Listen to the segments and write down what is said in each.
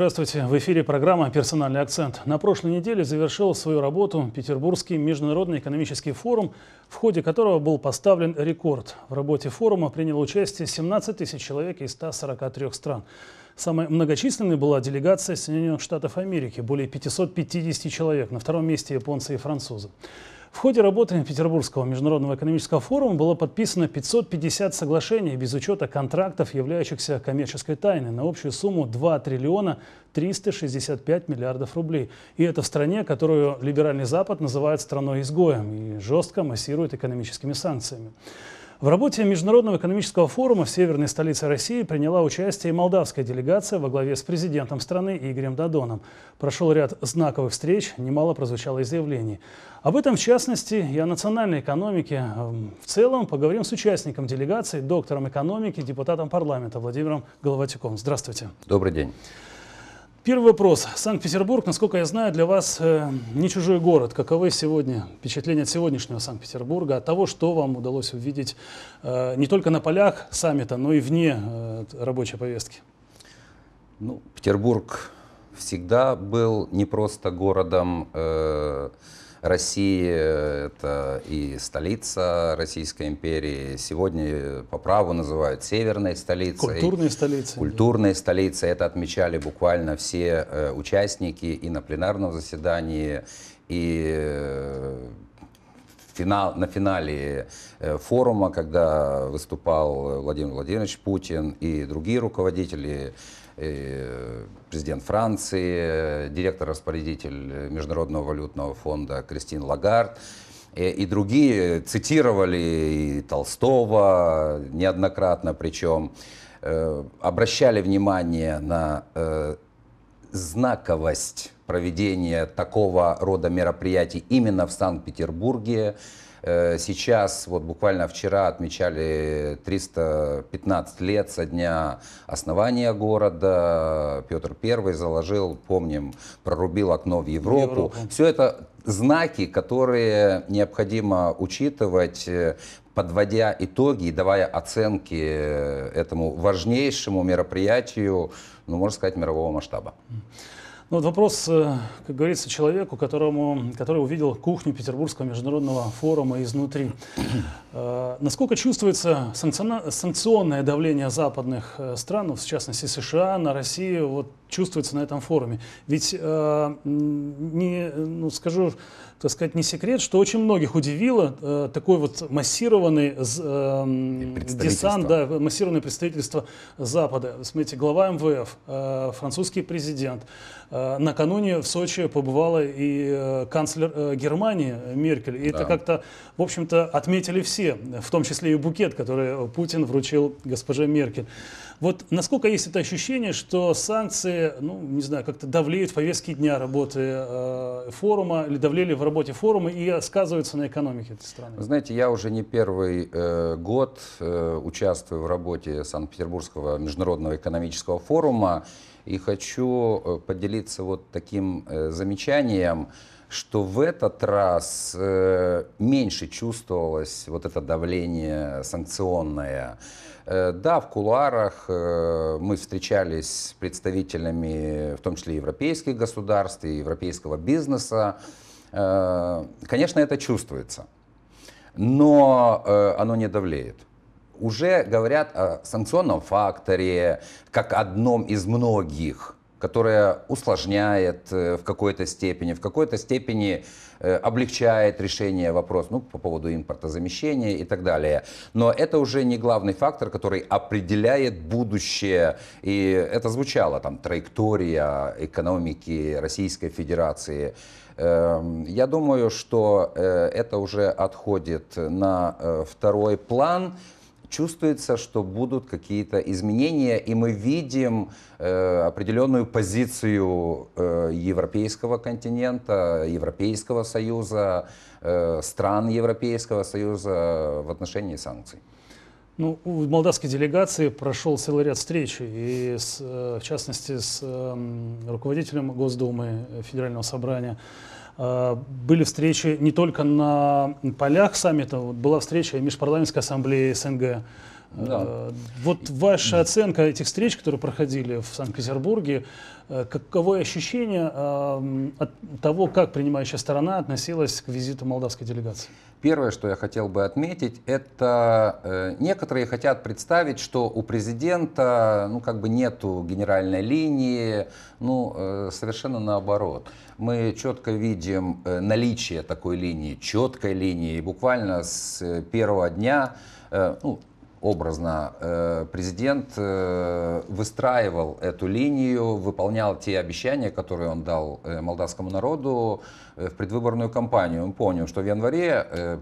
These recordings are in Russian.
Здравствуйте. В эфире программа «Персональный акцент». На прошлой неделе завершил свою работу Петербургский международный экономический форум, в ходе которого был поставлен рекорд. В работе форума приняло участие 17 тысяч человек из 143 стран. Самой многочисленной была делегация Соединенных Штатов Америки – более 550 человек. На втором месте японцы и французы. В ходе работы Петербургского международного экономического форума было подписано 550 соглашений без учета контрактов, являющихся коммерческой тайной, на общую сумму 2 триллиона 365 миллиардов рублей. И это в стране, которую либеральный Запад называет страной-изгоем и жестко массирует экономическими санкциями. В работе Международного экономического форума в северной столице России приняла участие молдавская делегация во главе с президентом страны Игорем Дадоном. Прошел ряд знаковых встреч, немало прозвучало заявлений. Об этом, в частности, и о национальной экономике. Эм, в целом поговорим с участником делегации, доктором экономики, депутатом парламента Владимиром Головатюком. Здравствуйте. Добрый день. Первый вопрос. Санкт-Петербург, насколько я знаю, для вас э, не чужой город. Каковы сегодня впечатления от сегодняшнего Санкт-Петербурга, от того, что вам удалось увидеть э, не только на полях саммита, но и вне э, рабочей повестки? Ну, Петербург всегда был не просто городом э, России, это и столица Российской империи. Сегодня по праву называют северной столицей. Культурной столицей. Культурной да. столицей. Это отмечали буквально все э, участники и на пленарном заседании, и э, финал, на финале э, форума, когда выступал Владимир Владимирович Путин и другие руководители Э, президент Франции, директор-распорядитель Международного валютного фонда Кристин Лагард и, другие цитировали и Толстого неоднократно, причем э, обращали внимание на э, знаковость проведения такого рода мероприятий именно в Санкт-Петербурге, Э, сейчас, вот буквально вчера отмечали 315 лет со дня основания города. Петр I заложил, помним, прорубил окно в Европу. В Европу. Все это знаки, которые необходимо учитывать э, подводя итоги и давая оценки э, этому важнейшему мероприятию, ну, можно сказать, мирового масштаба. Ну, вот вопрос, э, как говорится, человеку, которому, который увидел кухню Петербургского международного форума изнутри. Э, насколько чувствуется санкционное давление западных э, стран, в частности США, на Россию, вот чувствуется на этом форуме? Ведь, э, не, ну, скажу, так сказать, не секрет, что очень многих удивило такой вот массированный десант, да, массированное представительство Запада. Смотрите, глава МВФ, французский президент. Накануне в Сочи побывала и канцлер Германии Меркель. И да. это как-то, в общем-то, отметили все все, в том числе и букет, который э, Путин вручил госпоже Меркель. Вот насколько есть это ощущение, что санкции, ну, не знаю, как-то давлеют в повестке дня работы э, форума или давлели в работе форума и сказываются на экономике этой страны? Вы знаете, я уже не первый э, год э, участвую в работе Санкт-Петербургского международного экономического форума и хочу э, поделиться вот таким э, замечанием, что в этот раз э, меньше чувствовалось вот это давление санкционное. Э, да, в кулуарах э, мы встречались с представителями, в том числе европейских государств и европейского бизнеса. Э, конечно, это чувствуется, но э, оно не давлеет уже говорят о санкционном факторе как одном из многих которая усложняет э, в какой-то степени, в какой-то степени э, облегчает решение вопроса ну, по поводу импортозамещения и так далее. Но это уже не главный фактор, который определяет будущее. И это звучало, там, траектория экономики Российской Федерации. Эм, я думаю, что э, это уже отходит на второй план чувствуется, что будут какие-то изменения, и мы видим э, определенную позицию э, европейского континента, Европейского Союза, э, стран Европейского Союза в отношении санкций. Ну, у молдавской делегации прошел целый ряд встреч, и с, э, в частности с эм, руководителем Госдумы Федерального собрания Э, были встречи не только на полях саммита, вот была встреча Межпарламентской ассамблеи СНГ, да. Э, вот ваша оценка этих встреч, которые проходили в Санкт-Петербурге, э, каково ощущение э, от того, как принимающая сторона относилась к визиту молдавской делегации? Первое, что я хотел бы отметить, это э, некоторые хотят представить, что у президента ну, как бы нету генеральной линии, ну, совершенно наоборот. Мы четко видим наличие такой линии, четкой линии, и буквально с первого дня ну, образно, э, президент э, выстраивал эту линию, выполнял те обещания, которые он дал э, молдавскому народу в предвыборную кампанию. Он понял, что в январе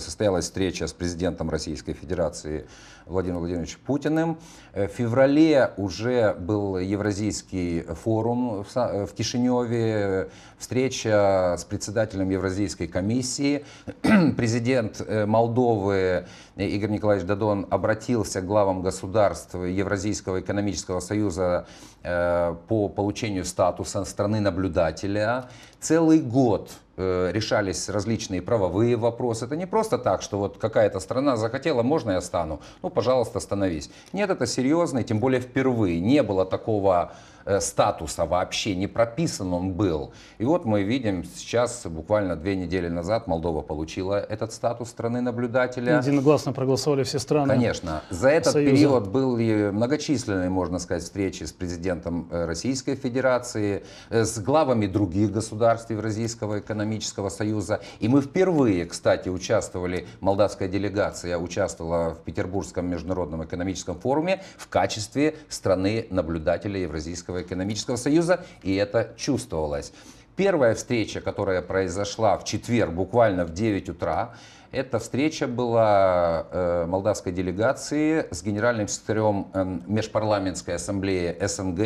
состоялась встреча с президентом Российской Федерации Владимиром Владимировичем Путиным. В феврале уже был Евразийский форум в Кишиневе, встреча с председателем Евразийской комиссии. Президент Молдовы Игорь Николаевич Дадон обратился к главам государств Евразийского экономического союза э, по получению статуса страны-наблюдателя. Целый год э, решались различные правовые вопросы. Это не просто так, что вот какая-то страна захотела, можно я стану? Ну, пожалуйста, становись. Нет, это серьезно, тем более впервые не было такого Э, статуса вообще не прописан он был. И вот мы видим сейчас, буквально две недели назад Молдова получила этот статус страны наблюдателя. Единогласно проголосовали все страны Конечно. За этот Союза. период были многочисленные, можно сказать, встречи с президентом э, Российской Федерации, э, с главами других государств Евразийского экономического союза. И мы впервые, кстати, участвовали, молдавская делегация участвовала в Петербургском международном экономическом форуме в качестве страны наблюдателя Евразийского Евразийского экономического союза, и это чувствовалось. Первая встреча, которая произошла в четверг, буквально в 9 утра, эта встреча была э, молдавской делегации с генеральным секретарем э, Межпарламентской ассамблеи СНГ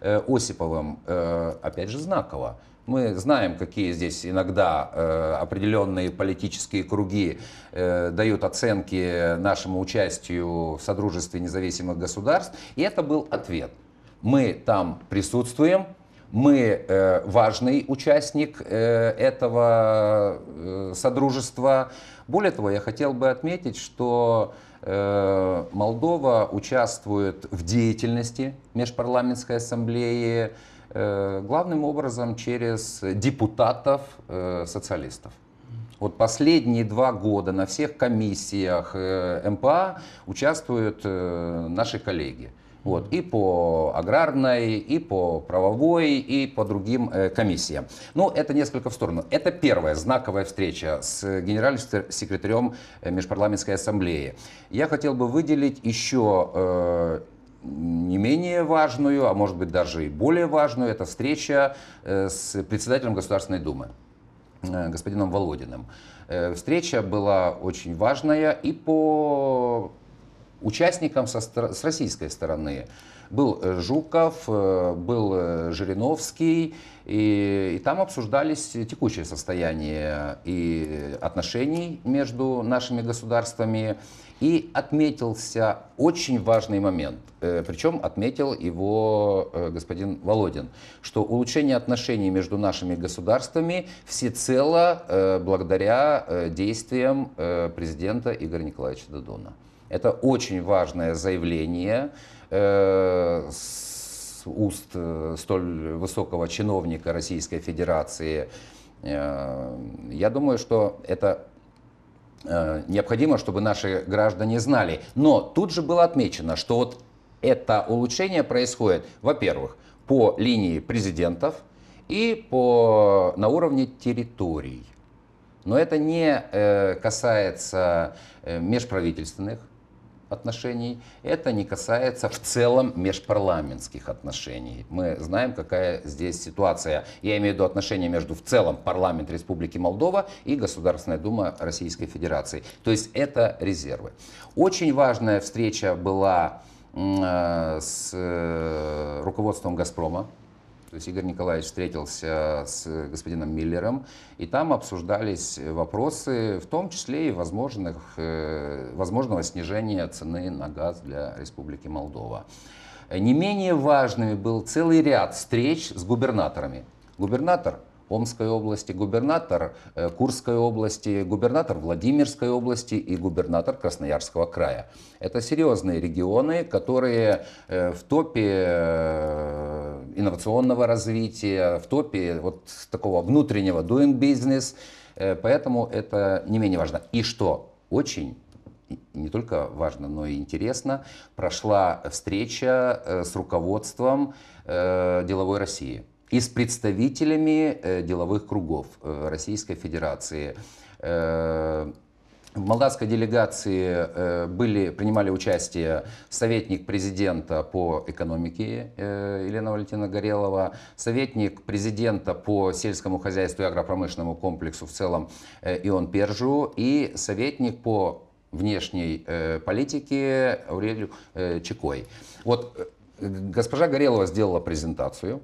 э, Осиповым, э, опять же, знаково. Мы знаем, какие здесь иногда э, определенные политические круги э, дают оценки нашему участию в Содружестве независимых государств. И это был ответ. Мы там присутствуем, мы э, важный участник э, этого э, содружества. Более того, я хотел бы отметить, что э, Молдова участвует в деятельности Межпарламентской ассамблеи э, главным образом через депутатов э, социалистов. Вот последние два года на всех комиссиях э, МПА участвуют э, наши коллеги вот, и по аграрной, и по правовой, и по другим э, комиссиям. Ну, это несколько в сторону. Это первая знаковая встреча с генеральным секретарем э, Межпарламентской ассамблеи. Я хотел бы выделить еще э, не менее важную, а может быть даже и более важную, это встреча э, с председателем Государственной Думы э, господином Володиным. Э, встреча была очень важная и по Участником со, с российской стороны был э, Жуков, э, был э, Жириновский, и, и там обсуждались текущее состояние и отношений между нашими государствами. И отметился очень важный момент, причем отметил его господин Володин, что улучшение отношений между нашими государствами всецело благодаря действиям президента Игоря Николаевича Додона. Это очень важное заявление э, с уст э, столь высокого чиновника Российской Федерации. Э, я думаю, что это э, необходимо, чтобы наши граждане знали. Но тут же было отмечено, что вот это улучшение происходит, во-первых, по линии президентов и по, на уровне территорий. Но это не э, касается э, межправительственных отношений, это не касается в целом межпарламентских отношений. Мы знаем, какая здесь ситуация. Я имею в виду отношения между в целом парламент Республики Молдова и Государственная Дума Российской Федерации. То есть это резервы. Очень важная встреча была э, с э, руководством «Газпрома», то есть Игорь Николаевич встретился с господином Миллером, и там обсуждались вопросы, в том числе и возможных, э, возможного снижения цены на газ для Республики Молдова. Не менее важными был целый ряд встреч с губернаторами. Губернатор Омской области, губернатор э, Курской области, губернатор Владимирской области и губернатор Красноярского края. Это серьезные регионы, которые э, в топе э, инновационного развития, в топе вот такого внутреннего doing business, поэтому это не менее важно. И что очень не только важно, но и интересно, прошла встреча с руководством деловой России и с представителями э, деловых кругов э, Российской Федерации. Э, в молдавской делегации были, принимали участие советник президента по экономике Елена Валентина Горелова, советник президента по сельскому хозяйству и агропромышленному комплексу в целом Ион Пержу и советник по внешней политике Аурелию Чекой. Вот госпожа Горелова сделала презентацию,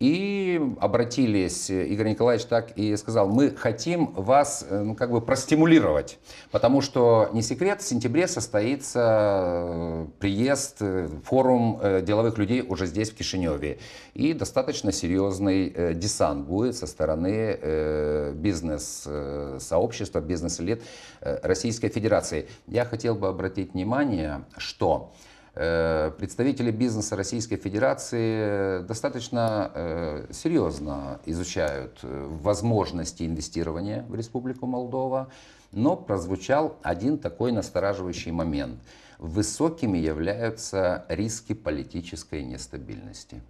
и обратились, э, Игорь Николаевич так и сказал, мы хотим вас э, ну, как бы простимулировать, потому что, не секрет, в сентябре состоится э, приезд, форум деловых людей уже здесь, в Кишиневе. И достаточно серьезный десант будет со стороны бизнес-сообщества, бизнес-элит Российской Федерации. Я хотел бы обратить внимание, что... Э, представители бизнеса Российской Федерации э, достаточно э, серьезно изучают возможности инвестирования в Республику Молдова, но прозвучал один такой настораживающий момент. Высокими являются риски политической нестабильности.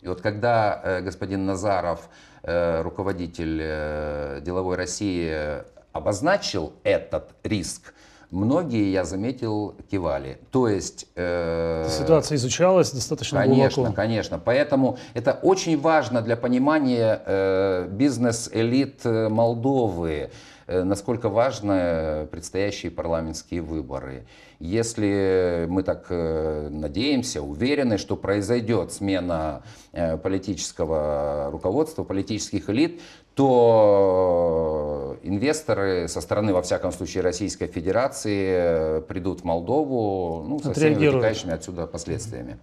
И вот когда господин Назаров, руководитель деловой России, обозначил этот риск, Многие, я заметил, кивали. То есть... Э, Ситуация изучалась достаточно конечно, глубоко. Конечно, конечно. Поэтому это очень важно для понимания э, бизнес-элит э, Молдовы. Э, насколько важны предстоящие парламентские выборы. Если мы так э, надеемся, уверены, что произойдет смена э, политического руководства, политических элит, то инвесторы со стороны, во всяком случае, Российской Федерации придут в Молдову ну, со всеми вытекающими отсюда последствиями.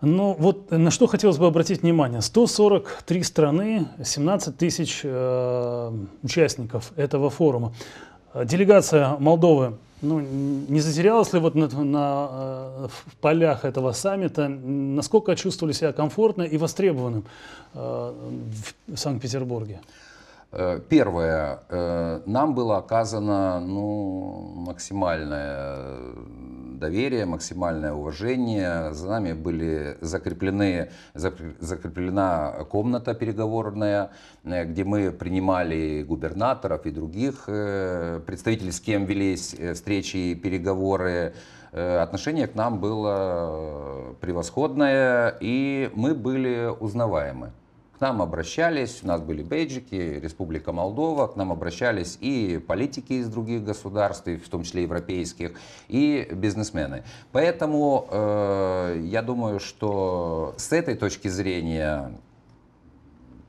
Ну вот на что хотелось бы обратить внимание. 143 страны, 17 тысяч э, участников этого форума. Делегация Молдовы ну, не затерялась ли вот на, на, э, в полях этого саммита? Насколько чувствовали себя комфортно и востребованным э, в Санкт-Петербурге? Э, первое, э, нам было оказано ну, максимальное доверие, максимальное уважение. За нами были закреплены, закреплена комната переговорная, э, где мы принимали губернаторов и других э, представителей, с кем велись э, встречи и переговоры отношение к нам было превосходное, и мы были узнаваемы. К нам обращались, у нас были бейджики, Республика Молдова, к нам обращались и политики из других государств, в том числе европейских, и бизнесмены. Поэтому э, я думаю, что с этой точки зрения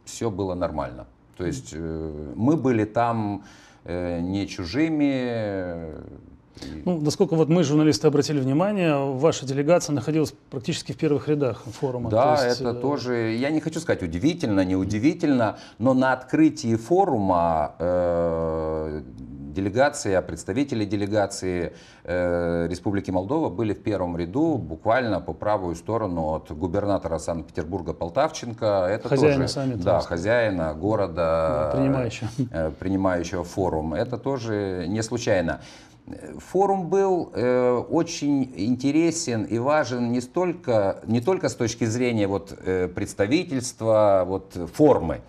все было нормально. То есть э, мы были там э, не чужими, ну, насколько вот мы, журналисты, обратили внимание, ваша делегация находилась практически в первых рядах форума. Да, То есть... это э, тоже, я не хочу сказать удивительно, неудивительно, но на открытии форума э, делегация, а представители делегации э, Республики Молдова были в первом ряду, буквально по правую сторону от губернатора Санкт-Петербурга Полтавченко. Это хозяина тоже, саммита. Да, хозяина города, да, принимающего. Э, принимающего форум. Это тоже не случайно. Форум был э, очень интересен и важен не, столько, не только с точки зрения вот, э, представительства, вот, формы,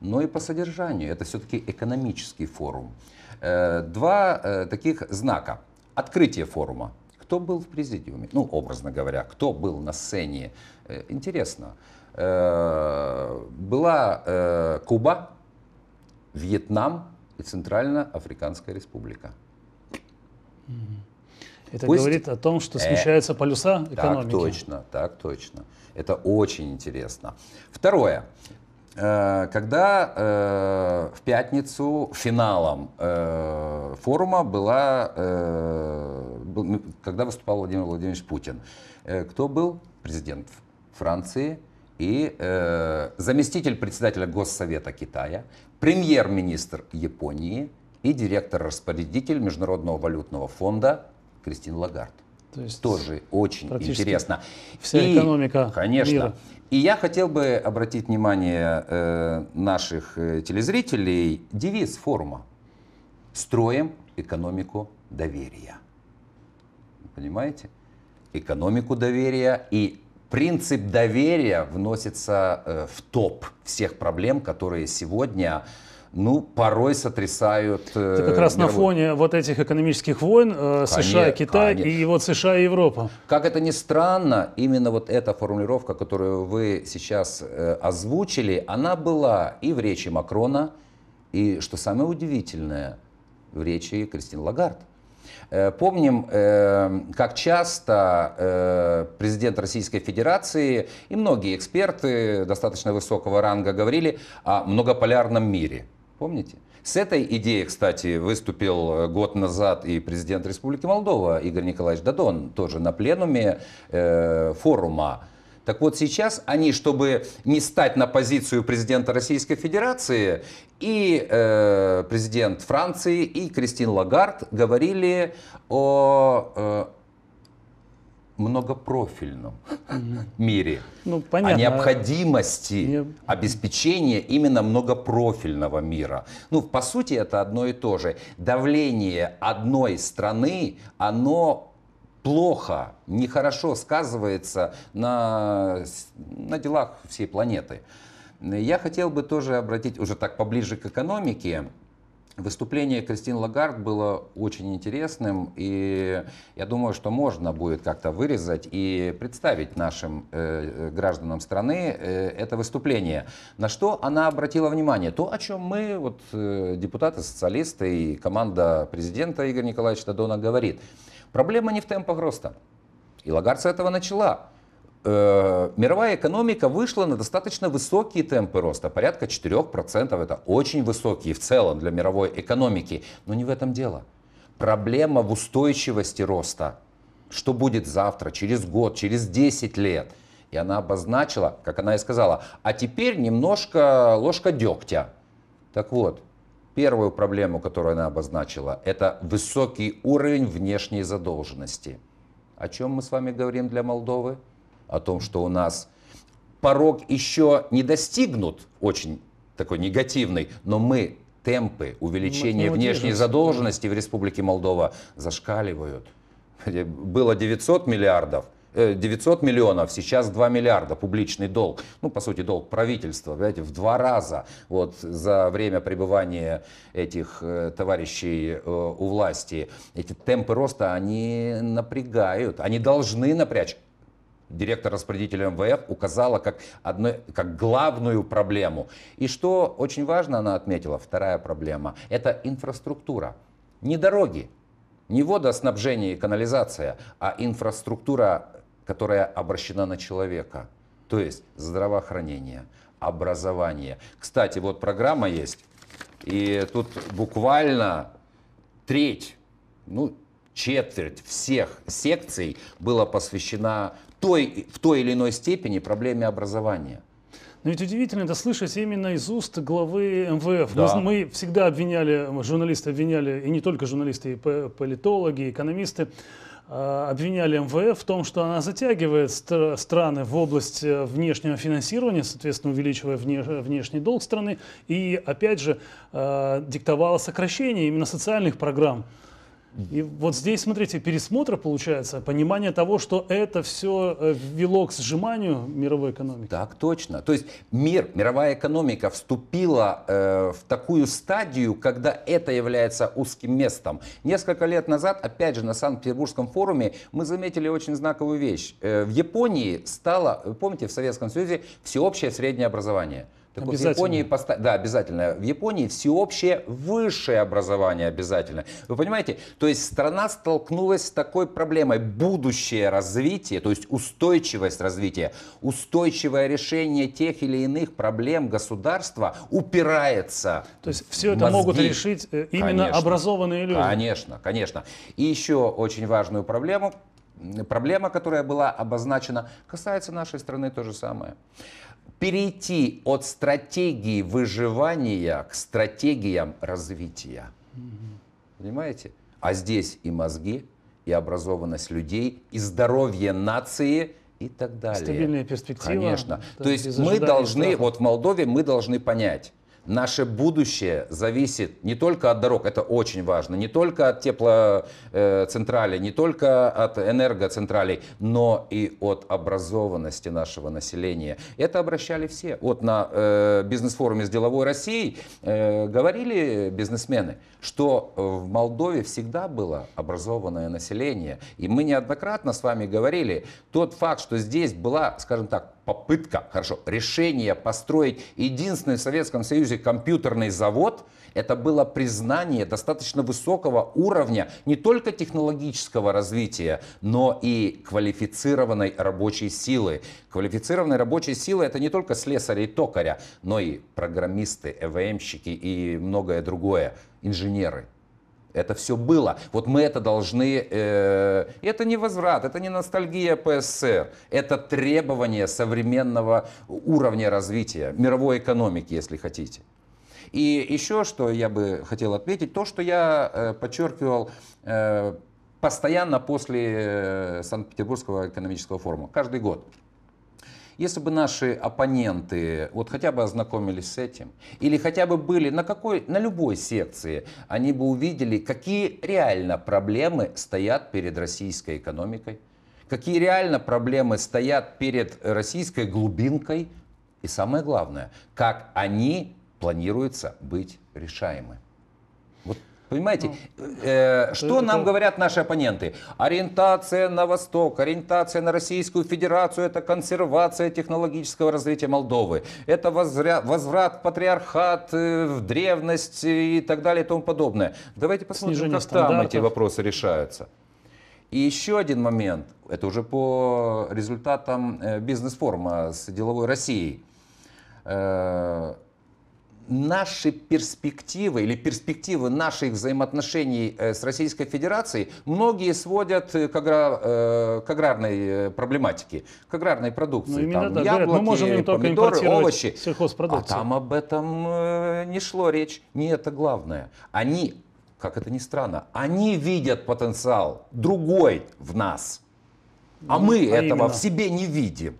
но и по содержанию. Это все-таки экономический форум. Э, два э, таких знака. Открытие форума. Кто был в президиуме? Ну, образно говоря, кто был на сцене? Э, интересно. Э, была э, Куба, Вьетнам и Центральноафриканская республика. Это Пусть... говорит о том, что э, смещаются э, полюса экономики. Так точно, так точно. Это очень интересно. Второе. Э, когда э, в пятницу финалом форума была, ну, когда выступал Владимир Владимирович Путин, кто был президент Франции и заместитель председателя Госсовета Китая, премьер-министр Японии, и директор-распорядитель Международного валютного фонда Кристин Лагард. То есть тоже очень интересно. Вся и, экономика. Конечно. Мира. И я хотел бы обратить внимание э, наших э, телезрителей девиз форума: строим экономику доверия. Понимаете? Экономику доверия и принцип доверия вносится э, в топ всех проблем, которые сегодня ну, порой сотрясают... Э, Это как раз мировой... на фоне вот этих экономических войн э, США, конечно, Китай конечно. и вот США и Европа. Как это ни странно, именно вот эта формулировка, которую вы сейчас э, озвучили, она была и в речи Макрона, и, что самое удивительное, в речи Кристин Лагард. Э, помним, э, как часто э, президент Российской Федерации и многие эксперты достаточно высокого ранга говорили о многополярном мире – Помните? С этой идеей, кстати, выступил э, год назад и президент Республики Молдова Игорь Николаевич Дадон, тоже на пленуме э, форума. Так вот сейчас они, чтобы не стать на позицию президента Российской Федерации, и э, президент Франции, и Кристин Лагард говорили о э, многопрофильном мире, ну, понятно. о необходимости Я... обеспечения именно многопрофильного мира. Ну, по сути, это одно и то же. Давление одной страны, оно плохо, нехорошо сказывается на, на делах всей планеты. Я хотел бы тоже обратить уже так поближе к экономике Выступление Кристин Лагард было очень интересным, и я думаю, что можно будет как-то вырезать и представить нашим э, э гражданам страны э, это выступление. На что она обратила внимание? То, о чем мы, вот, э, депутаты, социалисты и команда президента Игоря Николаевича Дадона говорит. Проблема не в темпах роста. И Лагард с этого начала. Э, мировая экономика вышла на достаточно высокие темпы роста, порядка 4%. Это очень высокие в целом для мировой экономики. Но не в этом дело. Проблема в устойчивости роста. Что будет завтра, через год, через 10 лет? И она обозначила, как она и сказала, а теперь немножко ложка дегтя. Так вот, первую проблему, которую она обозначила, это высокий уровень внешней задолженности. О чем мы с вами говорим для Молдовы? о том, что у нас порог еще не достигнут, очень такой негативный, но мы темпы увеличения внешней задолженности в Республике Молдова зашкаливают. Было 900 миллиардов, 900 э, миллионов, сейчас 2 миллиарда публичный долг. Ну, по сути, долг правительства, понимаете, в два раза вот за время пребывания этих э, товарищей э, у власти. Эти темпы роста, они напрягают, они должны напрячь директор распределителя МВФ указала как, одно, как главную проблему. И что очень важно, она отметила, вторая проблема, это инфраструктура. Не дороги, не водоснабжение и канализация, а инфраструктура, которая обращена на человека. То есть здравоохранение, образование. Кстати, вот программа есть, и тут буквально треть, ну, четверть всех секций была посвящена той, в той или иной степени проблеме образования. Но ведь удивительно это слышать именно из уст главы МВФ. Ну, да. Мы, мы всегда обвиняли, журналисты обвиняли, и не только журналисты, и политологи, и экономисты, э, обвиняли МВФ в том, что она затягивает страны в область э, внешнего финансирования, соответственно, увеличивая внешний долг страны, и, опять же, э, диктовала сокращение именно социальных программ. И вот здесь, смотрите, пересмотр получается, понимание того, что это все э, вело к сжиманию мировой экономики. Так точно. То есть мир, мировая экономика вступила э, в такую стадию, когда это является узким местом. Несколько лет назад, опять же, на Санкт-Петербургском форуме мы заметили очень знаковую вещь. Э, в Японии стало, помните, в Советском Союзе всеобщее среднее образование – так вот, в Японии поста... Да, обязательно. В Японии всеобщее высшее образование обязательно. Вы понимаете? То есть страна столкнулась с такой проблемой. Будущее развитие, то есть устойчивость развития, устойчивое решение тех или иных проблем государства упирается. То есть все это мозги. могут решить э, именно конечно. образованные люди. Конечно, конечно. И еще очень важную проблему. Проблема, которая была обозначена, касается нашей страны то же самое перейти от стратегии выживания к стратегиям развития. Понимаете? А здесь и мозги, и образованность людей, и здоровье нации и так далее. Стабильная перспектива. Конечно. Да, То есть мы должны, страха. вот в Молдове мы должны понять, Наше будущее зависит не только от дорог, это очень важно, не только от теплоцентрали, э, не только от энергоцентралей, но и от образованности нашего населения. Это обращали все. Вот на э, бизнес-форуме с деловой Россией э, говорили бизнесмены, что в Молдове всегда было образованное население. И мы неоднократно с вами говорили, тот факт, что здесь была, скажем так, попытка, хорошо, решение построить единственный в Советском Союзе компьютерный завод, это было признание достаточно высокого уровня не только технологического развития, но и квалифицированной рабочей силы. Квалифицированной рабочей силы это не только слесаря и токаря, но и программисты, ЭВМщики и многое другое, инженеры – это все было. Вот мы это должны... Э, это не возврат, это не ностальгия по Это требование современного уровня развития, мировой экономики, если хотите. И еще, что я бы хотел отметить, то, что я э, подчеркивал э, постоянно после э, Санкт-Петербургского экономического форума, каждый год. Если бы наши оппоненты вот хотя бы ознакомились с этим, или хотя бы были на, какой, на любой секции, они бы увидели, какие реально проблемы стоят перед российской экономикой, какие реально проблемы стоят перед российской глубинкой, и самое главное, как они планируется быть решаемы. Понимаете, ну, э, что нам говорят наши оппоненты? Ориентация на Восток, ориентация на Российскую Федерацию – это консервация технологического развития Молдовы. Это возря... возврат в патриархат, э, в древность и так далее и тому подобное. Давайте посмотрим, Снижение как там эти вопросы решаются. И еще один момент, это уже по результатам э, бизнес-форума с деловой Россией э, наши перспективы или перспективы наших взаимоотношений э, с Российской Федерацией многие сводят э, к, агра, э, к аграрной проблематике, к аграрной продукции. Ну, там да, яблоки, говорят, мы можем им помидоры, овощи. Сельхозпродукцию. А там об этом не шло речь. Не это главное. Они, как это ни странно, они видят потенциал другой в нас. А ну, мы а этого именно. в себе не видим.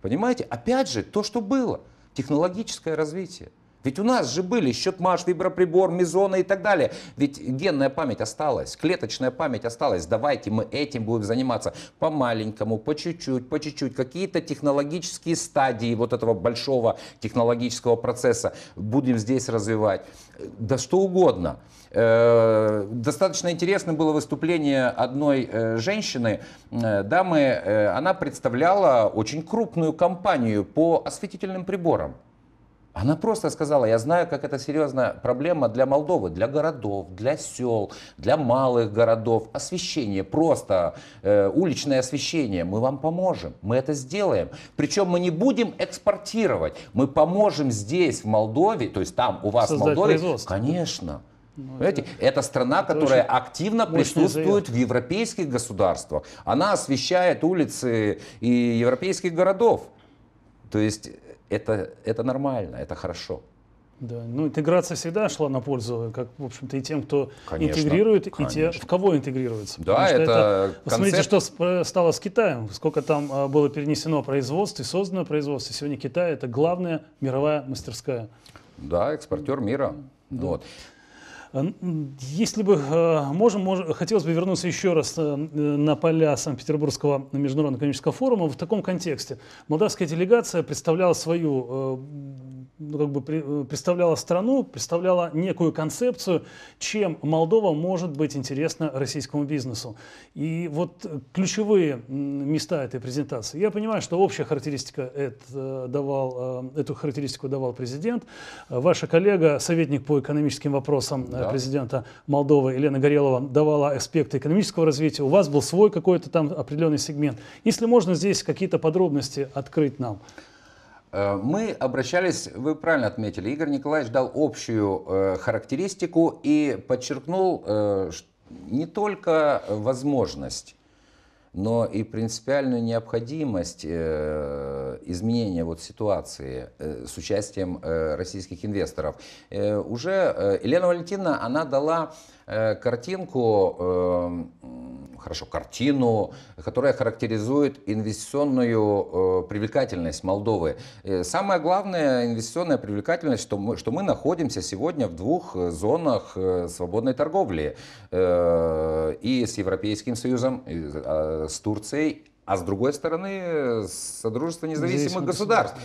Понимаете? Опять же, то, что было. Технологическое развитие. Ведь у нас же были счетмаш, виброприбор, мизоны и так далее. Ведь генная память осталась, клеточная память осталась. Давайте мы этим будем заниматься по-маленькому, по чуть-чуть, по чуть-чуть. Какие-то технологические стадии вот этого большого технологического процесса будем здесь развивать. Да что угодно. Э, достаточно интересно было выступление одной э, женщины, э, дамы. Она представляла очень крупную компанию по осветительным приборам. Она просто сказала, я знаю, как это серьезная проблема для Молдовы, для городов, для сел, для малых городов. Освещение, просто э, уличное освещение. Мы вам поможем, мы это сделаем. Причем мы не будем экспортировать, мы поможем здесь, в Молдове, то есть там у вас в Молдове. Конечно. Ну, Это, это страна, это которая активно присутствует заявка. в европейских государствах. Она освещает улицы и европейских городов. То есть это, это нормально, это хорошо. Да, ну интеграция всегда шла на пользу, как, в общем-то, и тем, кто конечно, интегрирует, конечно. и те, в кого интегрируется. Да, Потому это... это концепт... Посмотрите, что стало с Китаем, сколько там а, было перенесено производств и создано производство. Сегодня Китай — это главная мировая мастерская. Да, экспортер мира. Да. Вот. Э, если бы э, можем, можем, хотелось бы вернуться еще раз э, на поля Санкт-Петербургского международного экономического форума в таком контексте. Молдавская делегация представляла свою ну, как бы э, представляла страну, представляла некую концепцию, чем Молдова может быть интересна российскому бизнесу. И вот э, ключевые места этой презентации. Я понимаю, что общая характеристика это э, давал, эту характеристику давал президент. Ваша коллега, советник по экономическим вопросам да. президента Молдовы Елена Горелова давала аспекты экономического развития. У вас был свой какой-то там определенный сегмент. Если можно здесь какие-то подробности открыть нам. Э, мы обращались, вы правильно отметили, Игорь Николаевич дал общую э, характеристику и подчеркнул э, не только возможность, но и принципиальную необходимость изменения вот ситуации с участием российских инвесторов. Уже Елена Валентиновна, она дала картинку хорошо, картину, которая характеризует инвестиционную э, привлекательность Молдовы. И э, самое главное инвестиционная привлекательность, что мы, что мы находимся сегодня в двух э, зонах э, свободной торговли. Э, и с Европейским Союзом, и, э, с Турцией, а с другой стороны, Содружество независимых государств.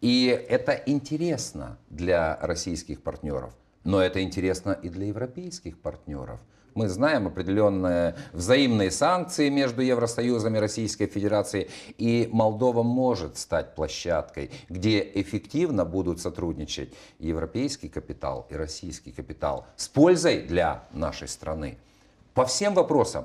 И это интересно для российских партнеров, но это интересно и для европейских партнеров. Мы знаем определенные взаимные санкции между Евросоюзом и Российской Федерацией, и Молдова может стать площадкой, где эффективно будут сотрудничать европейский капитал и российский капитал с пользой для нашей страны. По всем вопросам,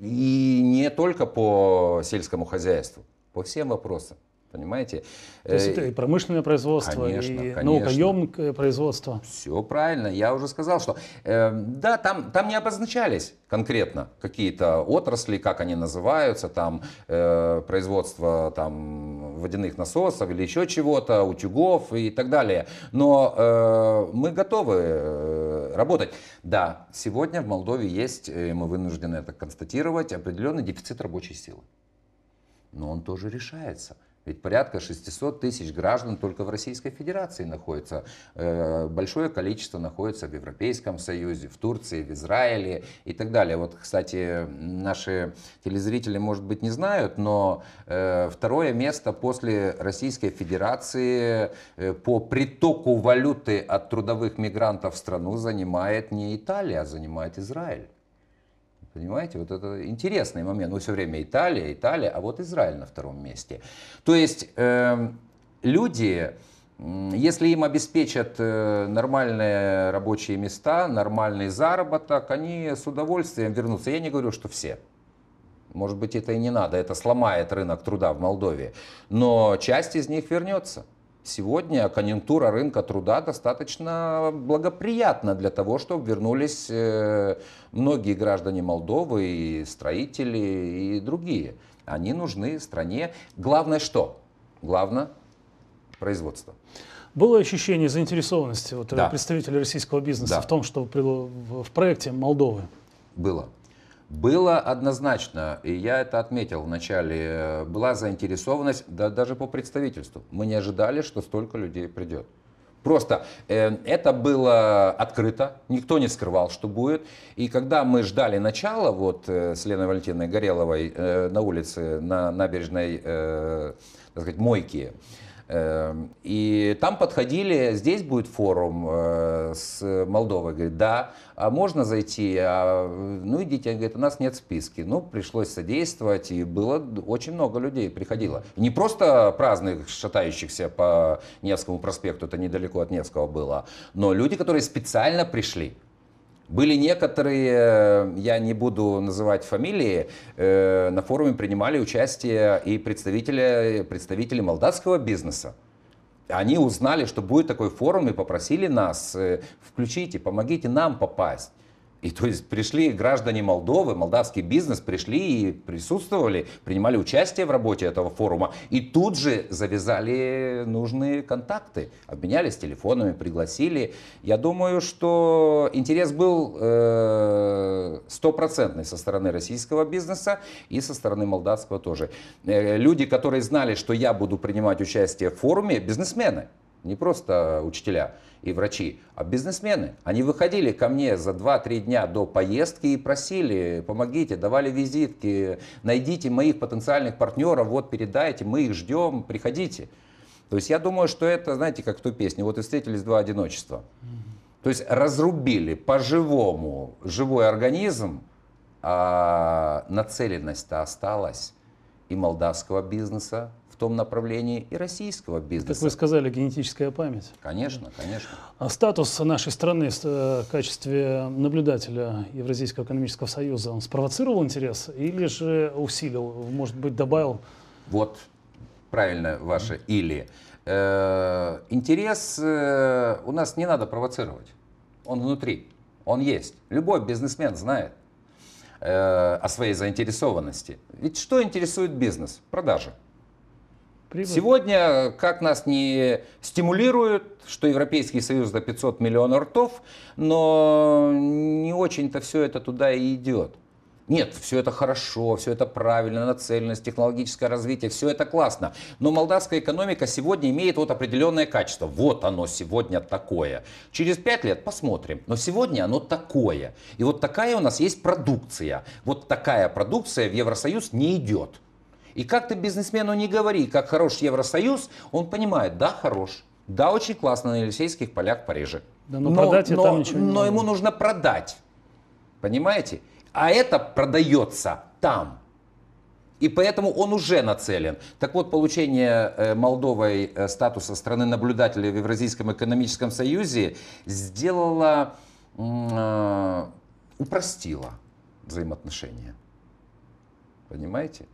и не только по сельскому хозяйству, по всем вопросам. Понимаете? То есть э, это и промышленное производство, конечно, и ну, конечно. наукоемкое э, производство. Все правильно. Я уже сказал, что э, да, там, там не обозначались конкретно какие-то отрасли, как они называются, там э, производство там, водяных насосов или еще чего-то, утюгов и так далее. Но э, мы готовы э, работать. Да, сегодня в Молдове есть, э, мы вынуждены это констатировать, определенный дефицит рабочей силы. Но он тоже решается. Ведь порядка 600 тысяч граждан только в Российской Федерации находится. Э, большое количество находится в Европейском Союзе, в Турции, в Израиле и так далее. Вот, кстати, наши телезрители, может быть, не знают, но э, второе место после Российской Федерации э, по притоку валюты от трудовых мигрантов в страну занимает не Италия, а занимает Израиль. Понимаете, вот это интересный момент. Ну, все время Италия, Италия, а вот Израиль на втором месте. То есть э, люди, если им обеспечат э, нормальные рабочие места, нормальный заработок, они с удовольствием вернутся. Я не говорю, что все. Может быть, это и не надо, это сломает рынок труда в Молдове. Но часть из них вернется. Сегодня конъюнктура рынка труда достаточно благоприятна для того, чтобы вернулись э, многие граждане Молдовы, и строители и другие. Они нужны стране. Главное что? Главное производство. Было ощущение заинтересованности вот, э, да. представителей российского бизнеса да. в том, что в проекте Молдовы? Было. Было однозначно, и я это отметил вначале, э, была заинтересованность да, даже по представительству. Мы не ожидали, что столько людей придет. Просто э, это было открыто, никто не скрывал, что будет. И когда мы ждали начала, вот э, с Леной Валентиной Гореловой э, на улице, на набережной, э, так сказать, Мойки, э, Эм, и там подходили, здесь будет форум э, с Молдовой, говорит, да, а можно зайти, а, ну идите, они говорят, у нас нет списки. Ну, пришлось содействовать, и было очень много людей приходило. Не просто праздных, шатающихся по Невскому проспекту, это недалеко от Невского было, но люди, которые специально пришли. Были некоторые, э, я не буду называть фамилии, э, на форуме принимали участие и представители, представители молдавского бизнеса. Они узнали, что будет такой форум и попросили нас, э, включите, помогите нам попасть. И то есть пришли граждане Молдовы, молдавский бизнес пришли и присутствовали, принимали участие в работе этого форума. И тут же завязали нужные контакты, обменялись телефонами, пригласили. Я думаю, что интерес был э, стопроцентный э, со стороны российского бизнеса и со стороны молдавского тоже. Э, люди, которые знали, что я буду принимать участие в форуме, бизнесмены не просто учителя и врачи, а бизнесмены. Они выходили ко мне за 2-3 дня до поездки и просили, помогите, давали визитки, найдите моих потенциальных партнеров, вот передайте, мы их ждем, приходите. То есть я думаю, что это, знаете, как в той песне, вот и встретились два одиночества. То есть разрубили по-живому живой организм, а нацеленность-то осталась и молдавского бизнеса, том направлении и российского бизнеса. Как вы сказали, генетическая память. Конечно, конечно. А статус нашей страны э, в качестве наблюдателя Евразийского экономического союза, он спровоцировал интерес или же усилил, может быть, добавил? Вот, правильно ваше «или». Э, интерес э, у нас не надо провоцировать. Он внутри, он есть. Любой бизнесмен знает э, о своей заинтересованности. Ведь что интересует бизнес? Продажи. Прибыль. Сегодня, как нас не стимулируют, что Европейский Союз до 500 миллионов ртов, но не очень-то все это туда и идет. Нет, все это хорошо, все это правильно, нацеленность, технологическое развитие, все это классно. Но молдавская экономика сегодня имеет вот определенное качество. Вот оно сегодня такое. Через пять лет посмотрим. Но сегодня оно такое. И вот такая у нас есть продукция. Вот такая продукция в Евросоюз не идет. И как ты бизнесмену не говори, как хорош Евросоюз, он понимает, да, хорош, да, очень классно на Елисейских полях в Париже. Да, но, но, продать но, там ничего не но ему нужно продать, понимаете? А это продается там. И поэтому он уже нацелен. Так вот, получение э, Молдовой э, статуса страны наблюдателя в Евразийском экономическом союзе сделало, э, упростило взаимоотношения. Понимаете?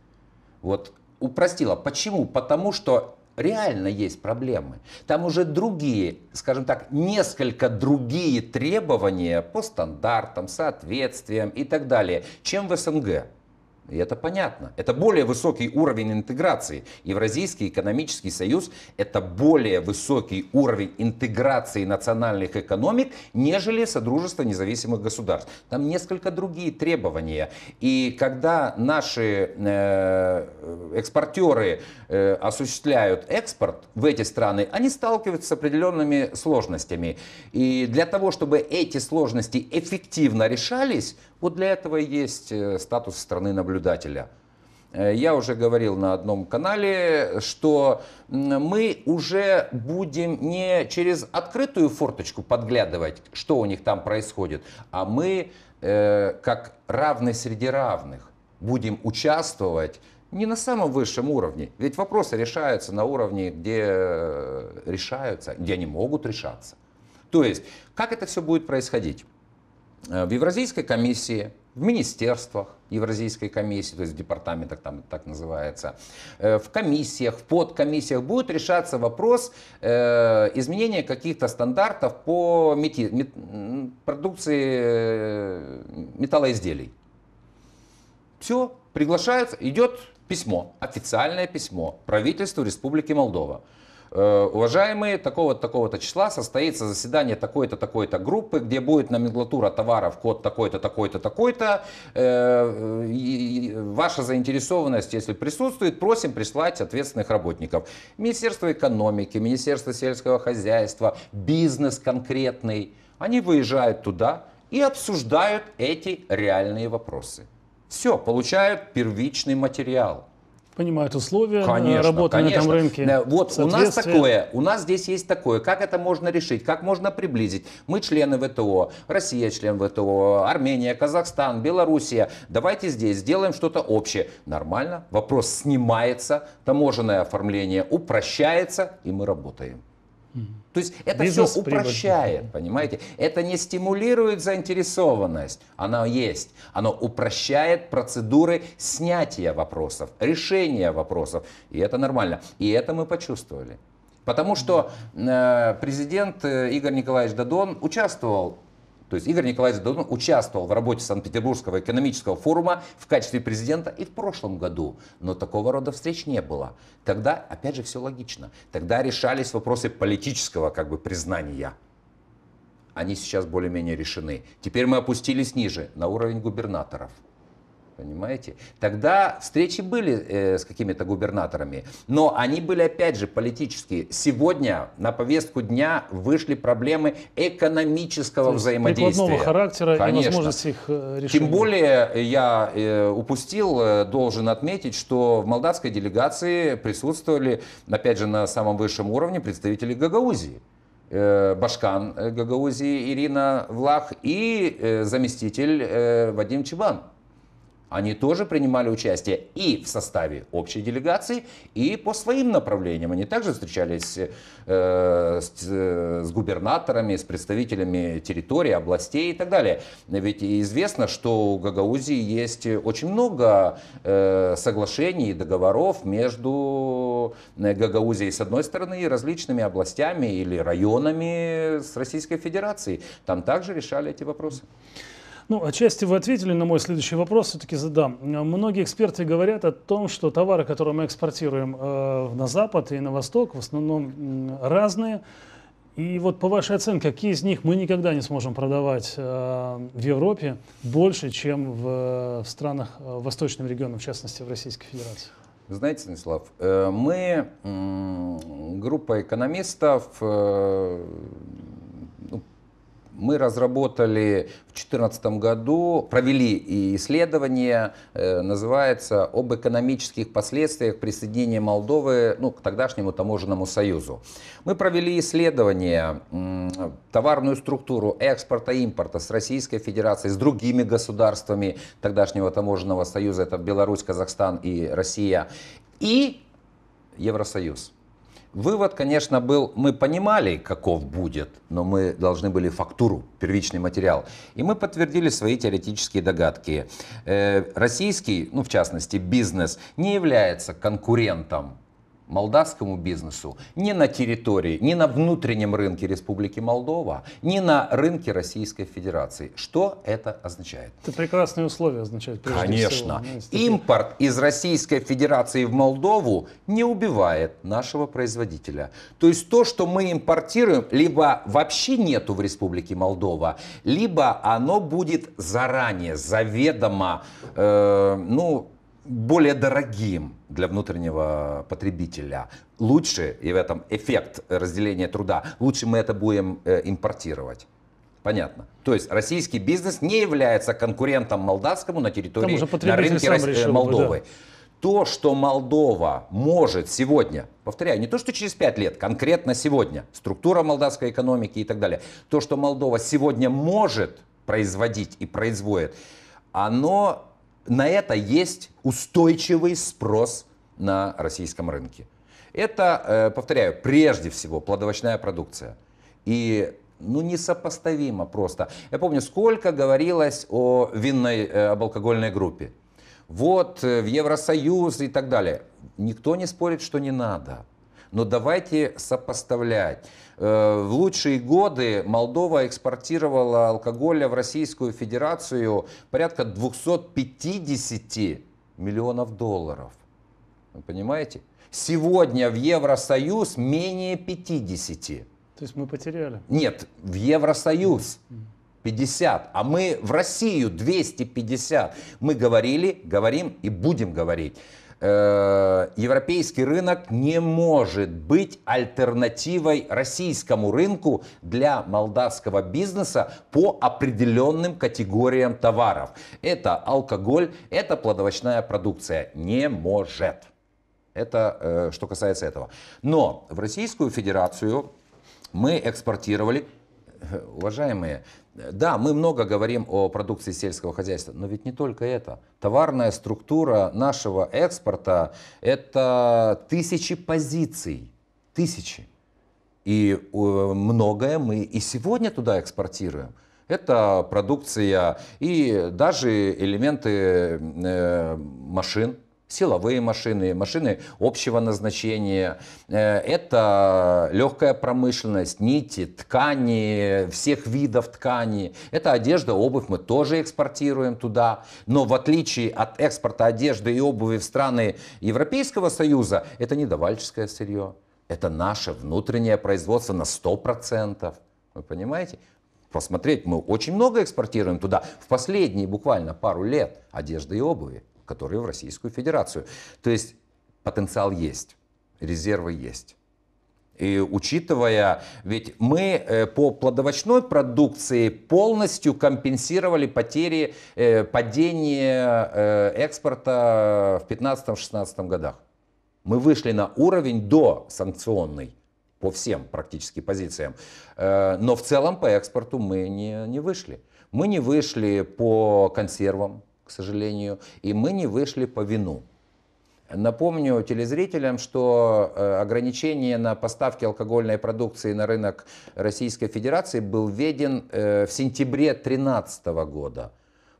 Вот упростила. Почему? Потому что реально есть проблемы. Там уже другие, скажем так, несколько другие требования по стандартам, соответствиям и так далее, чем в СНГ. И это понятно. Это более высокий уровень интеграции. Евразийский экономический союз – это более высокий уровень интеграции национальных экономик, нежели Содружество независимых государств. Там несколько другие требования. И когда наши э, экспортеры э, осуществляют экспорт в эти страны, они сталкиваются с определенными сложностями. И для того, чтобы эти сложности эффективно решались, вот для этого и есть э, статус страны наблюдателя. Э, я уже говорил на одном канале, что мы уже будем не через открытую форточку подглядывать, что у них там происходит, а мы э, как равны среди равных будем участвовать не на самом высшем уровне. Ведь вопросы решаются на уровне, где э, решаются, где они могут решаться. То есть, как это все будет происходить? Э, в Евразийской комиссии, в министерствах Евразийской комиссии, то есть в департаментах, там так называется, э, в комиссиях, в подкомиссиях будет решаться вопрос э, изменения каких-то стандартов по мети, мет, продукции металлоизделий. Все, приглашается, идет письмо, официальное письмо правительству Республики Молдова. Э, уважаемые, такого-то, такого числа состоится заседание такой-то, такой-то группы, где будет номенклатура товаров, код такой-то, такой-то, такой-то. Э, ваша заинтересованность, если присутствует, просим прислать ответственных работников. Министерство экономики, Министерство сельского хозяйства, бизнес конкретный. Они выезжают туда и обсуждают эти реальные вопросы. Все, получают первичный материал понимают условия э, конечно, работы конечно. на этом рынке. вот у нас такое, у нас здесь есть такое. Как это можно решить? Как можно приблизить? Мы члены ВТО, Россия член ВТО, Армения, Казахстан, Белоруссия. Давайте здесь сделаем что-то общее. Нормально, вопрос снимается, таможенное оформление упрощается, и мы работаем. То есть это все упрощает, понимаете? Это не стимулирует заинтересованность, она есть. Оно упрощает процедуры снятия вопросов, решения вопросов. И это нормально. И это мы почувствовали. Потому что э, президент э, Игорь Николаевич Дадон участвовал то есть Игорь Николаевич Дадон участвовал в работе Санкт-Петербургского экономического форума в качестве президента и в прошлом году, но такого рода встреч не было. Тогда, опять же, все логично. Тогда решались вопросы политического как бы признания они сейчас более-менее решены. Теперь мы опустились ниже, на уровень губернаторов понимаете? Тогда встречи были э, с какими-то губернаторами, но они были опять же политические. Сегодня на повестку дня вышли проблемы экономического взаимодействия. Прикладного характера Конечно. и возможности их э, решения. Тем более э, я э, упустил, э, должен отметить, что в молдавской делегации присутствовали, опять же, на самом высшем уровне представители Гагаузии. Э, Башкан Гагаузии Ирина Влах и заместитель Вадим Чебан. Они тоже принимали участие и в составе общей делегации, и по своим направлениям. Они также встречались э, с, э, с губернаторами, с представителями территорий, областей и так далее. Ведь известно, что у Гагаузии есть очень много э, соглашений и договоров между э, Гагаузией с одной стороны и различными областями или районами с Российской Федерацией. Там также решали эти вопросы. Ну, отчасти вы ответили на мой следующий вопрос, все-таки задам. Многие эксперты говорят о том, что товары, которые мы экспортируем э, на Запад и на Восток, в основном э, разные. И вот по вашей оценке, какие из них мы никогда не сможем продавать э, в Европе больше, чем в, э, в странах э, восточного региона, в частности в Российской Федерации? Знаете, Станислав, э, мы, группа экономистов, э, мы разработали в 2014 году, провели и исследование, э, называется «Об экономических последствиях присоединения Молдовы ну, к тогдашнему таможенному союзу». Мы провели исследование товарную структуру экспорта и импорта с Российской Федерацией, с другими государствами тогдашнего таможенного союза, это Беларусь, Казахстан и Россия, и Евросоюз. Вывод, конечно, был, мы понимали, каков будет, но мы должны были фактуру, первичный материал. И мы подтвердили свои теоретические догадки. Э, российский, ну в частности, бизнес не является конкурентом молдавскому бизнесу ни на территории, ни на внутреннем рынке Республики Молдова, ни на рынке Российской Федерации. Что это означает? Это прекрасные условия означает. Конечно. Всего, Импорт из Российской Федерации в Молдову не убивает нашего производителя. То есть то, что мы импортируем, либо вообще нету в Республике Молдова, либо оно будет заранее, заведомо, э, ну, более дорогим для внутреннего потребителя. Лучше, и в этом эффект разделения труда, лучше мы это будем э, импортировать. Понятно. То есть российский бизнес не является конкурентом молдавскому на территории, на рынке Рос... Э, решил Молдовы. да. То, что Молдова может сегодня, повторяю, не то, что через 5 лет, конкретно сегодня, структура молдавской экономики и так далее, то, что Молдова сегодня может производить и производит, оно на это есть устойчивый спрос на российском рынке. Это, э, повторяю, прежде всего плодовочная продукция. И ну несопоставимо просто. Я помню, сколько говорилось о винной, э, об алкогольной группе. Вот э, в Евросоюз и так далее. Никто не спорит, что не надо. Но давайте сопоставлять. Э, в лучшие годы Молдова экспортировала алкоголя в Российскую Федерацию порядка 250 миллионов долларов. Вы понимаете? Сегодня в Евросоюз менее 50. То есть мы потеряли? Нет, в Евросоюз. 50, а мы в Россию 250. Мы говорили, говорим и будем говорить э, европейский рынок не может быть альтернативой российскому рынку для молдавского бизнеса по определенным категориям товаров. Это алкоголь, это плодовочная продукция. Не может. Это э, что касается этого. Но в Российскую Федерацию мы экспортировали, э, уважаемые, да, мы много говорим о продукции сельского хозяйства, но ведь не только это. Товарная структура нашего экспорта – это тысячи позиций, тысячи. И э, многое мы и сегодня туда экспортируем. Это продукция и даже элементы э, машин, силовые машины, машины общего назначения. Э, это легкая промышленность, нити, ткани, всех видов ткани. Это одежда, обувь мы тоже экспортируем туда. Но в отличие от экспорта одежды и обуви в страны Европейского Союза, это не давальческое сырье. Это наше внутреннее производство на 100%. Вы понимаете? Посмотреть, мы очень много экспортируем туда. В последние буквально пару лет одежды и обуви которые в Российскую Федерацию. То есть потенциал есть, резервы есть. И учитывая, ведь мы э, по плодовочной продукции полностью компенсировали потери, э, падение э, экспорта в 2015-2016 годах. Мы вышли на уровень до санкционный по всем практически позициям. Но в целом по экспорту мы не, не вышли. Мы не вышли по консервам, к сожалению, и мы не вышли по вину. Напомню телезрителям, что э, ограничение на поставки алкогольной продукции на рынок Российской Федерации был введен э, в сентябре 2013 года.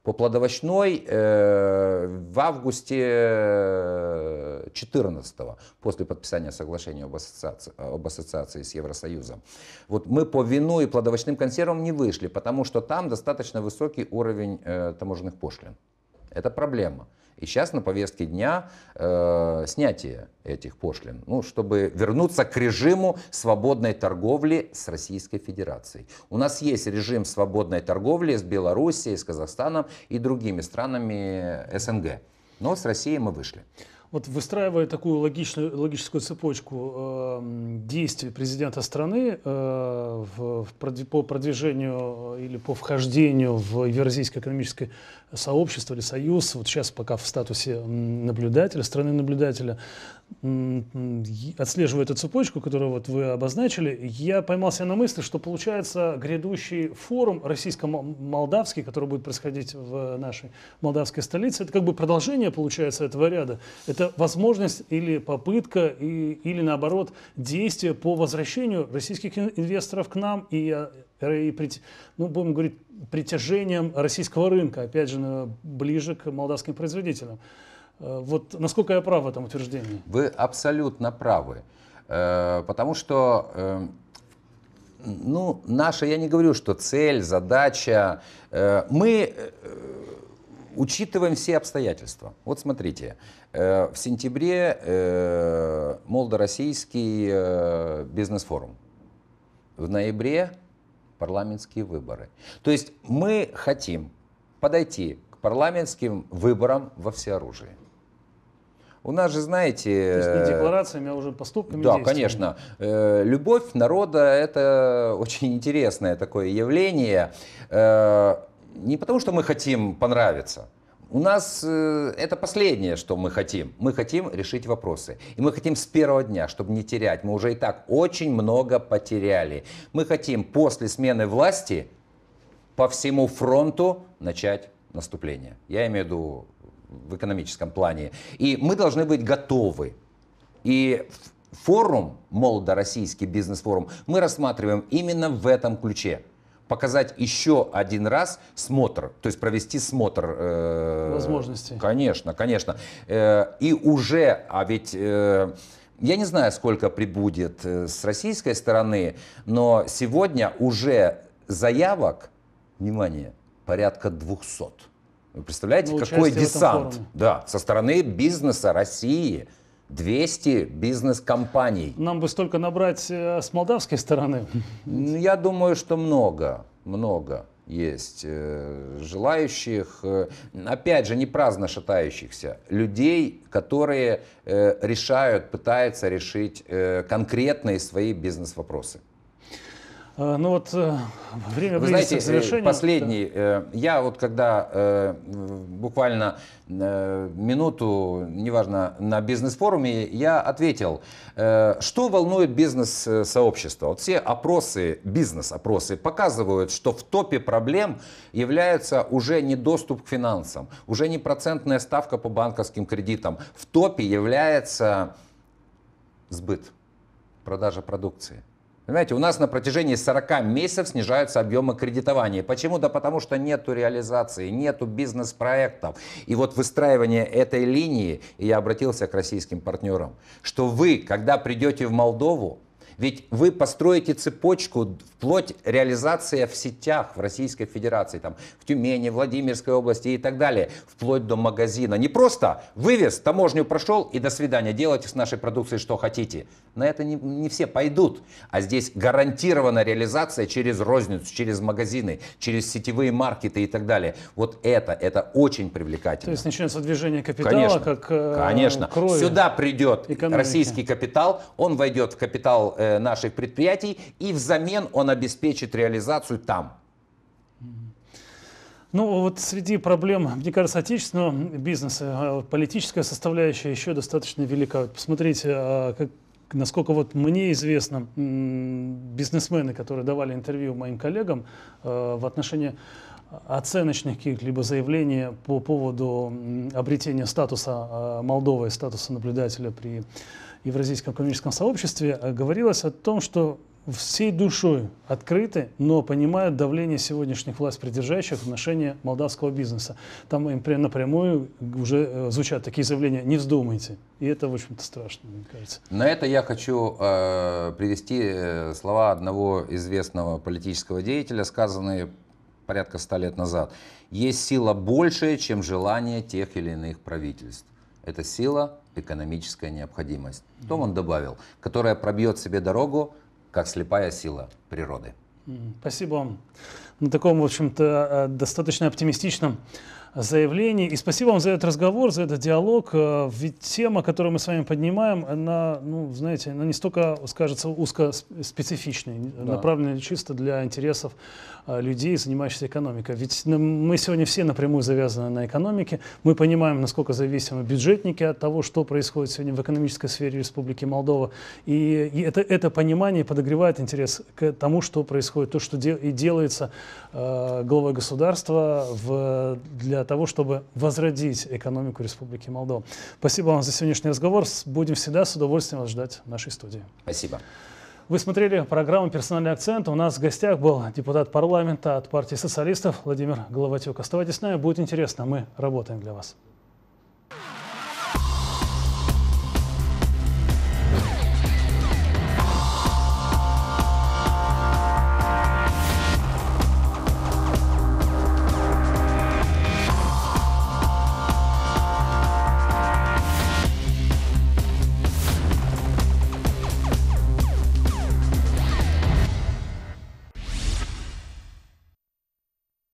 По плодовочной э, в августе 14 после подписания соглашения об ассоциации, об ассоциации с Евросоюзом. Вот мы по вину и плодовочным консервам не вышли, потому что там достаточно высокий уровень таможенных пошлин. Это проблема. И сейчас на повестке дня э, снятие этих пошлин, ну, чтобы вернуться к режиму свободной торговли с Российской Федерацией. У нас есть режим свободной торговли с Белоруссией, с Казахстаном и другими странами СНГ. Но с Россией мы вышли. Вот выстраивая такую логичную, логическую цепочку э, действий президента страны э, в, в, по продвижению э, или по вхождению в Евразийское экономическое сообщество или союз, вот сейчас пока в статусе наблюдателя, страны-наблюдателя, отслеживаю эту цепочку, которую вот вы обозначили, я поймался на мысли, что получается грядущий форум российско-молдавский, который будет происходить в нашей молдавской столице, это как бы продолжение получается этого ряда. Это возможность или попытка, и, или наоборот действие по возвращению российских инвесторов к нам и, а, и ну, будем говорить, притяжением российского рынка, опять же, ближе к молдавским производителям. Э, вот насколько я прав в этом утверждении? Вы абсолютно правы. Э, потому что э, ну, наша, я не говорю, что цель, задача. Мы учитываем все обстоятельства. Вот смотрите, в сентябре молдо-российский бизнес-форум, в ноябре парламентские выборы. То есть мы хотим подойти к парламентским выборам во всеоружии. У нас же, знаете... То есть не э, декларациями, а уже поступками Да, конечно. Э, любовь народа – это очень интересное такое явление. Э, не потому, что мы хотим понравиться, у нас это последнее, что мы хотим. Мы хотим решить вопросы. И мы хотим с первого дня, чтобы не терять. Мы уже и так очень много потеряли. Мы хотим после смены власти по всему фронту начать наступление. Я имею в виду в экономическом плане. И мы должны быть готовы. И форум «Молодо-российский бизнес-форум» мы рассматриваем именно в этом ключе показать еще один раз смотр, то есть провести смотр. Э, Возможностей. Конечно, конечно. Э, и уже, а ведь... Э, я не знаю, сколько прибудет э, с российской стороны, но сегодня уже заявок, внимание, порядка 200. Вы представляете, Но какой десант да, со стороны бизнеса России. 200 бизнес-компаний. Нам бы столько набрать э, с молдавской стороны. Ну, я думаю, что много, много есть э, желающих, э, опять же, не праздно шатающихся, людей, которые решают, пытаются решить конкретные свои бизнес-вопросы. Э, ну вот э, время Вы знаете, э, завершению. последний. Да. Я вот когда буквально минуту, неважно, на бизнес-форуме, я ответил, что волнует бизнес-сообщество. Вот все опросы, бизнес-опросы показывают, что в топе проблем является уже не доступ к финансам, уже не процентная ставка по банковским кредитам. В топе является сбыт, продажа продукции. Понимаете, у нас на протяжении 40 месяцев снижаются объемы кредитования. Почему? Да потому что нету реализации, нету бизнес-проектов. И вот выстраивание этой линии, и я обратился к российским партнерам, что вы, когда придете в Молдову, ведь вы построите цепочку вплоть реализация в сетях в Российской Федерации, там, в Тюмени, Владимирской области и так далее, вплоть до магазина. Не просто вывез, таможню прошел и до свидания, делайте с нашей продукцией что хотите. На это не, не все пойдут. А здесь гарантирована реализация через розницу, через магазины, через сетевые маркеты и так далее. Вот это, это очень привлекательно. То есть начинается движение капитала, конечно, как э, Конечно. Крови Сюда придет экономики. российский капитал, он войдет в капитал э, Э, наших предприятий, и взамен он обеспечит реализацию там. Ну, вот среди проблем, мне кажется, отечественного бизнеса а, политическая составляющая еще достаточно велика. посмотрите, а, как, насколько вот мне известно, бизнесмены, которые давали интервью моим коллегам а, в отношении оценочных каких-либо заявлений по поводу обретения статуса Молдовы, статуса наблюдателя при Евразийском экономическом сообществе э, говорилось о том, что всей душой открыты, но понимают давление сегодняшних власть придержащих в отношении молдавского бизнеса. Там им напрямую уже э, звучат такие заявления «не вздумайте». И это, в общем-то, страшно, мне кажется. На это я хочу э, привести э, слова одного известного политического деятеля, сказанные порядка ста лет назад. «Есть сила большая, чем желание тех или иных правительств». Это сила, экономическая необходимость. Потом он добавил, которая пробьет себе дорогу, как слепая сила природы. Спасибо вам. На таком, в общем-то, э, достаточно оптимистичном заявлений. И спасибо вам за этот разговор, за этот диалог. Э, ведь тема, которую мы с вами поднимаем, она, ну, знаете, она не столько, скажется, узко специфичной, да. направленной чисто для интересов э, людей, занимающихся экономикой. Ведь мы сегодня все напрямую завязаны на экономике. Мы понимаем, насколько зависимы бюджетники от того, что происходит сегодня в экономической сфере Республики Молдова. И, это, это понимание подогревает интерес к тому, что происходит, то, что дел и делается э, главой государства в, для для того, чтобы возродить экономику Республики Молдова. Спасибо вам за сегодняшний разговор. Будем всегда с удовольствием вас ждать в нашей студии. Спасибо. Вы смотрели программу «Персональный акцент». У нас в гостях был депутат парламента от партии социалистов Владимир Головатюк. Оставайтесь с нами, будет интересно. Мы работаем для вас.